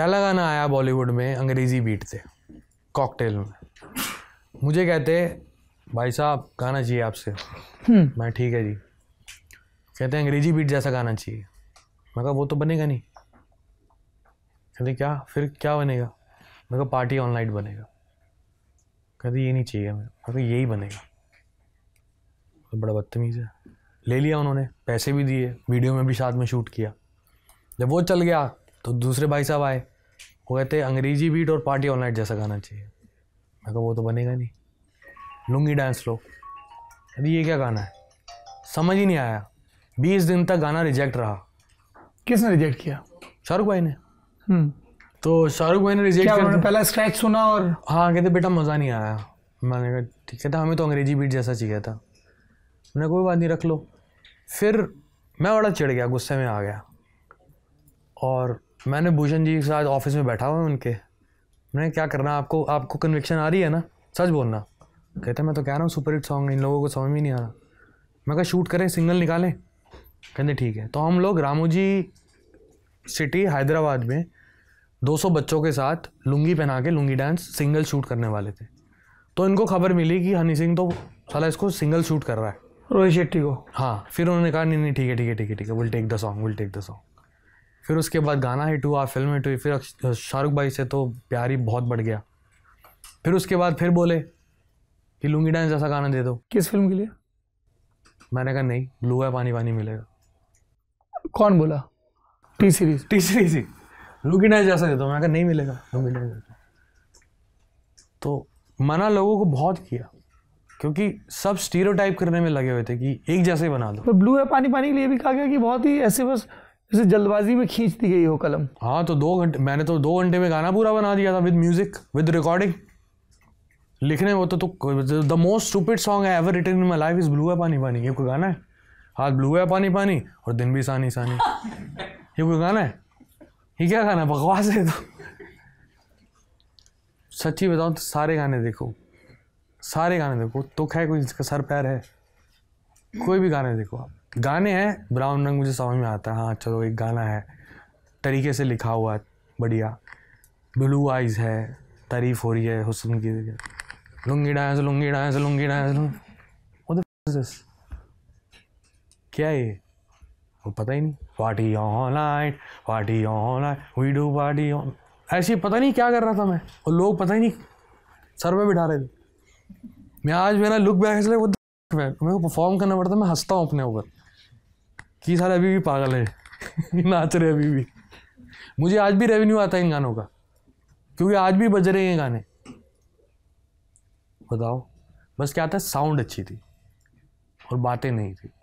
पहला गाना आया बॉलीवुड में अंग्रेज़ी बीट से कॉकटेल में मुझे कहते भाई साहब गाना चाहिए आपसे हम्म। मैं ठीक है जी कहते हैं अंग्रेजी बीट जैसा गाना चाहिए मैं कहा वो तो बनेगा नहीं कहते क्या फिर क्या बनेगा मैं कहा पार्टी ऑन लाइट बनेगा कहते ये नहीं चाहिए हमें मैं कहा यही बनेगा तो बड़ा बदतमीज़ है ले लिया उन्होंने पैसे भी दिए वीडियो में भी साथ में शूट किया जब वो चल गया तो दूसरे भाई साहब आए वो कहते हैं अंग्रेजी बीट और पार्टी ऑनलाइट नाइट जैसा गाना चाहिए मैं कहा वो तो बनेगा नहीं लुंगी डांस लो अभी ये क्या गाना है समझ ही नहीं आया बीस दिन तक गाना रिजेक्ट रहा किसने रिजेक्ट किया शाहरुख भाई ने हम्म। तो शाहरुख भाई ने रिजेक्ट किया पहला स्क्रैच सुना और हाँ कहते बेटा मज़ा नहीं आया मैंने कहा ठीक है था हमें तो अंग्रेजी बीट जैसा चाहिए था मैंने कोई बात नहीं रख लो फिर मैं बड़ा चिढ़ गया गुस्से में आ गया और मैंने भूषण जी के साथ ऑफिस में बैठा हुआ उनके मैंने क्या करना आपको आपको कन्विक्शन आ रही है ना सच बोलना कहते मैं तो कह रहा हूँ सुपर हिट सॉन्ग इन लोगों को समझ में नहीं आ रहा मैं कहा शूट करें सिंगल निकालें कहते ठीक है तो हम लोग जी सिटी हैदराबाद में 200 बच्चों के साथ लुंगी पहना के लुंगी डांस सिंगल शूट करने वाले थे तो इनको खबर मिली कि हनी सिंह तो साला इसको सिंगल शूट कर रहा है रोहित शेट्टी को हाँ फिर उन्होंने कहा नहीं नहीं ठीक है ठीक है ठीक है ठीक है will take the song will take the song फिर उसके बाद गाना हिट हुआ फिल्म हिट हुई फिर शाहरुख भाई से तो प्यार ही बहुत बढ़ गया फिर उसके बाद फिर बोले कि लुंगी डांस जैसा गाना दे दो किस फिल्म के लिए मैंने कहा नहीं ब्लू है पानी पानी मिलेगा कौन बोला टी सीरीज टी सीरीज ही लुंगी डांस जैसा दे दो मैंने कहा नहीं मिलेगा लुंगी डांस तो मना लोगों को बहुत किया क्योंकि सब स्टीरियोटाइप करने में लगे हुए थे कि एक जैसे ही बना दो ब्लू तो है पानी पानी के लिए भी कहा गया कि बहुत ही ऐसे बस जैसे जल्दबाजी में खींच दी गई हो कलम हाँ तो दो घंटे मैंने तो दो घंटे में गाना पूरा बना दिया था विद म्यूजिक विद रिकॉर्डिंग लिखने वो तो the most stupid song I ever written in my life is blue है पानी पानी ये कोई गाना है हाथ ब्लू है पानी पानी और दिन भी सानी सानी ये कोई गाना है ये क्या गाना है बकवास है तो सच्ची बताऊँ तो सारे गाने देखो सारे गाने देखो तो खैर कोई इसका सर पैर है कोई भी गाने देखो आप गाने हैं ब्राउन रंग मुझे समझ में आता है हाँ चलो एक गाना है तरीके से लिखा हुआ है बढ़िया ब्लू आइज है तारीफ हो रही है हुसन की lungi dance lungi dance lungi dance क्या ये वो पता ही नहीं party on light party on light we do party on ऐसी पता नहीं क्या कर रहा था मैं और लोग पता ही नहीं सर में बिठा रहे थे मैं आज मेरा लुक बैक इसलिए वो मेरे को परफॉर्म करना पड़ता मैं हंसता हूँ अपने ऊपर कि सारे अभी भी पागल है नाच रहे अभी भी मुझे आज भी रेवेन्यू आता है इन गानों का क्योंकि आज भी बज रहे हैं गाने बताओ बस क्या था साउंड अच्छी थी और बातें नहीं थी